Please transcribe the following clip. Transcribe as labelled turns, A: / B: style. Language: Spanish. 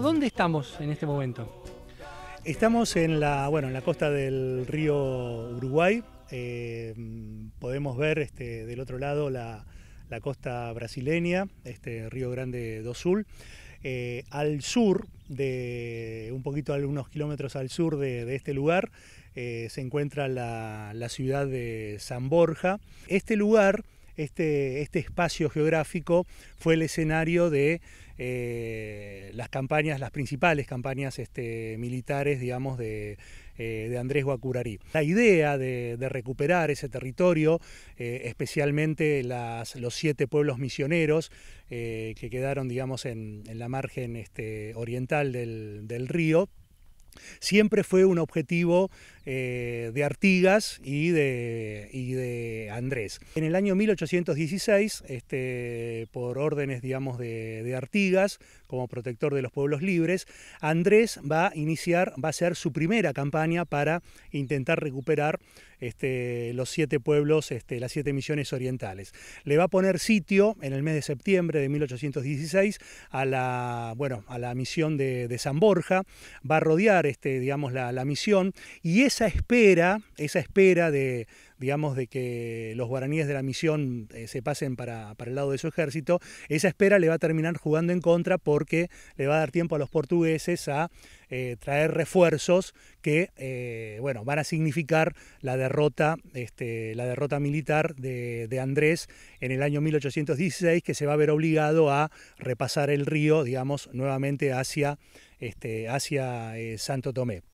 A: ¿dónde estamos en este momento? Estamos en la, bueno, en la costa del río Uruguay. Eh, podemos ver este, del otro lado la, costa brasileña, este Río Grande do Sul. Eh, al sur, de un poquito algunos kilómetros al sur de, este lugar, eh, se encuentra la, la, ciudad de San Borja. Este lugar este, este espacio geográfico fue el escenario de eh, las campañas, las principales campañas este, militares, digamos, eh, de, Andrés Guacurarí. La idea de, recuperar ese territorio, eh, especialmente las, los siete pueblos misioneros que quedaron, digamos, en, la margen este, oriental del, del río, Siempre fue un objetivo eh, de Artigas y de, de Andrés. En el año 1816, este, por órdenes digamos, de, Artigas, como protector de los pueblos libres, Andrés va a iniciar, va a ser su primera campaña para intentar recuperar este, los siete pueblos, este, las siete misiones orientales. Le va a poner sitio en el mes de septiembre de 1816 a la, bueno, a la misión de, San Borja, va a rodear este, digamos, la, la misión y es esa espera, esa espera de, digamos, de que los guaraníes de la misión eh, se pasen para, el lado de su ejército, esa espera le va a terminar jugando en contra porque le va a dar tiempo a los portugueses a eh, traer refuerzos que, eh, bueno, van a significar la derrota, este, la derrota militar de, de, Andrés en el año 1816, que se va a ver obligado a repasar el río, digamos, nuevamente hacia, este, hacia Santo Tomé.